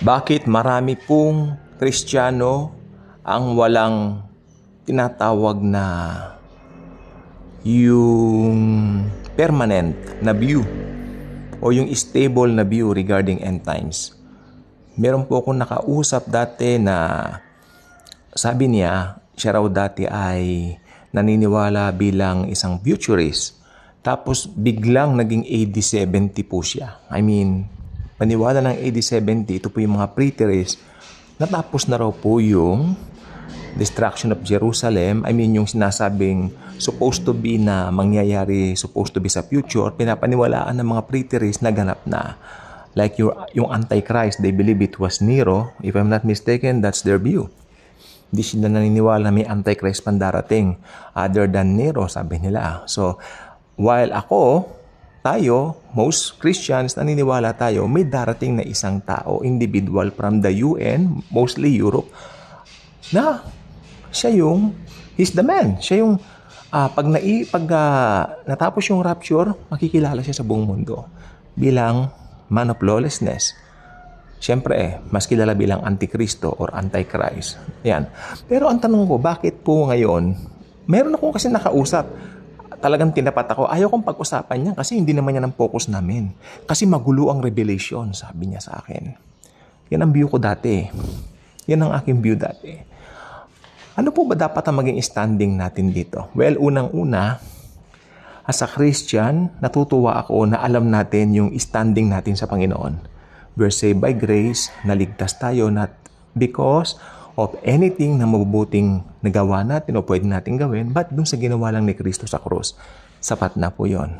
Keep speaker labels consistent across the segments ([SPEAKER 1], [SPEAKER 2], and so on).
[SPEAKER 1] Bakit marami pong Kristiyano ang walang tinatawag na yung permanent na view o yung stable na view regarding end times. Meron po akong nakausap dati na sabi niya, siya raw dati ay naniniwala bilang isang futurist. Tapos biglang naging AD 70 po siya. I mean, paniwala ng 70, ito po yung mga preterists, natapos na raw po yung destruction of Jerusalem, I mean yung sinasabing supposed to be na mangyayari, supposed to be sa future, pinapaniwalaan ng mga preterists na ganap na. Like your, yung Antichrist, they believe it was Nero. If I'm not mistaken, that's their view. Hindi sila naniniwala na may Antichrist pang darating other than Nero, sabi nila. So, while ako, tayo, most Christians, naniniwala tayo, may darating na isang tao, individual from the UN, mostly Europe, na siya yung, he's the man. Siya yung, uh, pag, nai, pag uh, natapos yung rapture, makikilala siya sa buong mundo bilang man of lawlessness. Siyempre, eh, mas kilala bilang Antikristo or Antichrist. Yan. Pero ang tanong ko, bakit po ngayon, meron akong kasi nakausap talagang tinapat ako. Ayaw kong pag-usapan niya kasi hindi naman yan ang focus namin. Kasi magulo ang revelation, sabi niya sa akin. Yan ang view ko dati. Yan ang aking view dati. Ano po ba dapat ang maging standing natin dito? Well, unang-una, as a Christian, natutuwa ako na alam natin yung standing natin sa Panginoon. We're saved by grace, naligtas tayo, not because of anything na mabubuting nagawa natin o pwede natin gawin, but dun sa ginawa lang ni Kristo sa cross, sapat na po yon.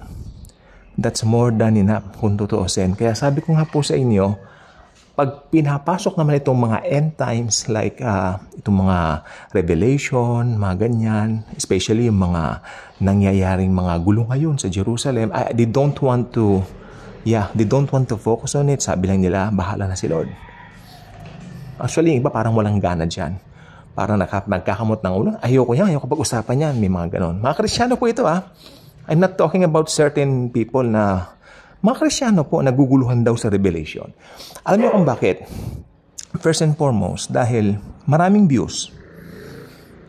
[SPEAKER 1] That's more than enough kung tutuusin. Kaya sabi ko nga po sa inyo, pag pinapasok naman itong mga end times like uh, itong mga revelation, mga ganyan, especially yung mga nangyayaring mga gulo ngayon sa Jerusalem, uh, they don't want to, yeah, they don't want to focus on it. Sabi lang nila, bahala na si Lord. Actually, yung iba parang walang gana dyan. Parang nagka, nagkakamot ng ulo. Ayoko yan, ayoko pag-usapan yan. May mga ganon. Mga Kristiyano po ito ah. I'm not talking about certain people na mga Kristiyano po naguguluhan daw sa revelation. Alam niyo kung bakit? First and foremost, dahil maraming views.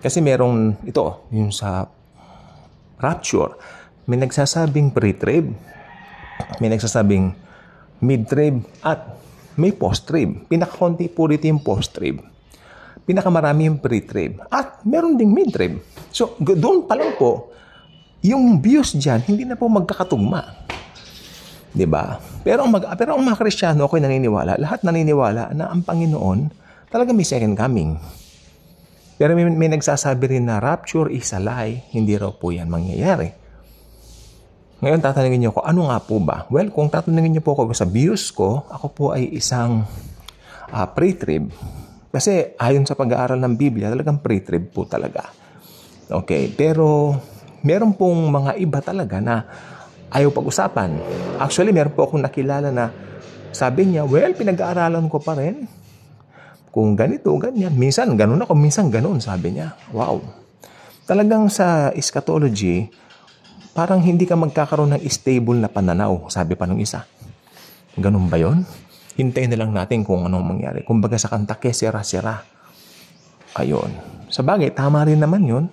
[SPEAKER 1] Kasi merong ito, yung sa rapture. May nagsasabing pre-trib, may nagsasabing mid-trib, at may post-trib. Pinakakonti po dito yung post-trib. Pinakamarami yung pre-trib. At meron ding mid-trib. So, doon pa lang po, yung views dyan, hindi na po magkakatugma. 'di ba? Pero ang mag, pero ang mga Kristiyano ako naniniwala, lahat naniniwala na ang Panginoon talaga may second coming. Pero may, may nagsasabi rin na rapture is a lie, hindi raw po 'yan mangyayari. Ngayon, tatanungin niyo ako, ano nga po ba? Well, kung tatanungin niyo po ako sa views ko, ako po ay isang uh, pre-trib. Kasi ayon sa pag-aaral ng Biblia, talagang pre-trib po talaga. Okay, pero meron pong mga iba talaga na ayaw pag-usapan. Actually, meron po akong nakilala na sabi niya, well, pinag-aaralan ko pa rin. Kung ganito, ganyan. Minsan, ganun ako. Minsan, ganun, sabi niya. Wow. Talagang sa eschatology, parang hindi ka magkakaroon ng stable na pananaw, sabi pa nung isa. Ganun ba yon? Hintayin na lang natin kung anong mangyari. Kumbaga sa kantake, sira sera Ayun. Sa bagay, tama rin naman yon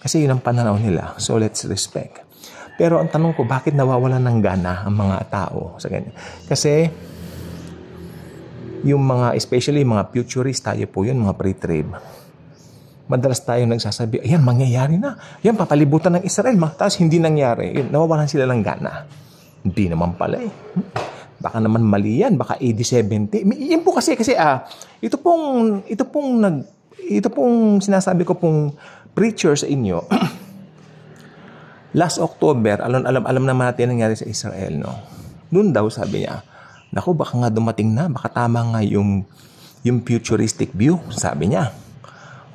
[SPEAKER 1] Kasi yun ang pananaw nila. So let's respect. Pero ang tanong ko, bakit nawawalan ng gana ang mga tao sa ganyan? Kasi yung mga, especially mga futurists, tayo po yun, mga pre-trib madalas tayong nagsasabi, ayan, mangyayari na. Ayan, papalibutan ng Israel. Tapos hindi nangyari. Yun, nawawalan sila ng gana. Hindi naman pala eh. Baka naman mali yan. Baka AD 70. Yan po kasi, kasi ah, ito pong, ito pong nag, ito pong sinasabi ko pong preacher sa inyo. Last October, alam, alam, alam naman natin nangyari sa Israel, no? Noon daw, sabi niya, naku, baka nga dumating na, baka tama nga yung, yung futuristic view, sabi niya.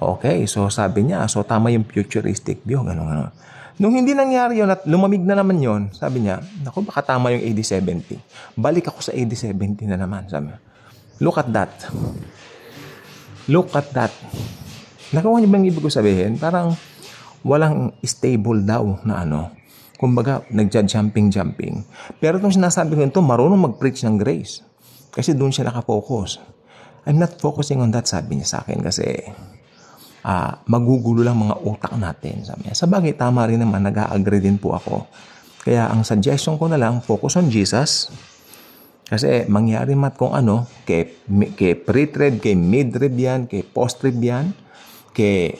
[SPEAKER 1] Okay, so sabi niya, so tama yung futuristic view, ganun, ganun. Nung hindi nangyari yun at lumamig na naman yon sabi niya, naku, baka tama yung AD-70. Balik ako sa AD-70 na naman, sabi niya. Look at that. Look at that. Nakuha niyo bang ibig ko sabihin? Parang walang stable daw na ano. Kumbaga, nagja-jumping-jumping. Pero itong sinasabi ko ito, marunong mag-preach ng grace. Kasi doon siya nakapokus. I'm not focusing on that, sabi niya sa akin. Kasi uh, magugulo lang mga utak natin. Sabi niya. Sabagay, tama rin naman, nag-agree din po ako. Kaya ang suggestion ko na lang, focus on Jesus. Kasi mangyari mat kung ano, kay, kay pre-trib, kay mid-trib yan, kay post-trib yan, kay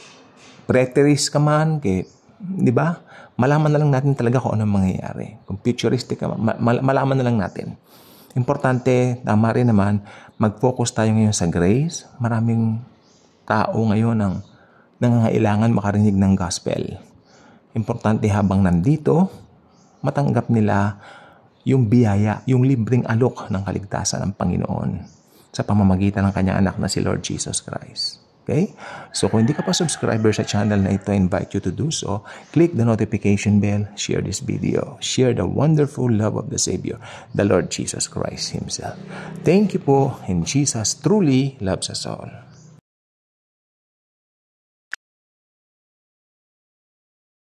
[SPEAKER 1] preterist ka man, kay, di ba? Malaman na lang natin talaga kung ano mangyayari. Kung futuristic ka man, malaman na lang natin. Importante, tama rin naman, mag-focus tayo ngayon sa grace. Maraming tao ngayon ang nangangailangan makarinig ng gospel. Importante habang nandito, matanggap nila yung biyaya, yung libreng alok ng kaligtasan ng Panginoon sa pamamagitan ng kanyang anak na si Lord Jesus Christ. Okay? So kung hindi ka pa subscriber sa channel na ito, I invite you to do so. Click the notification bell, share this video, share the wonderful love of the Savior, the Lord Jesus Christ Himself. Thank you po, and Jesus truly loves us all.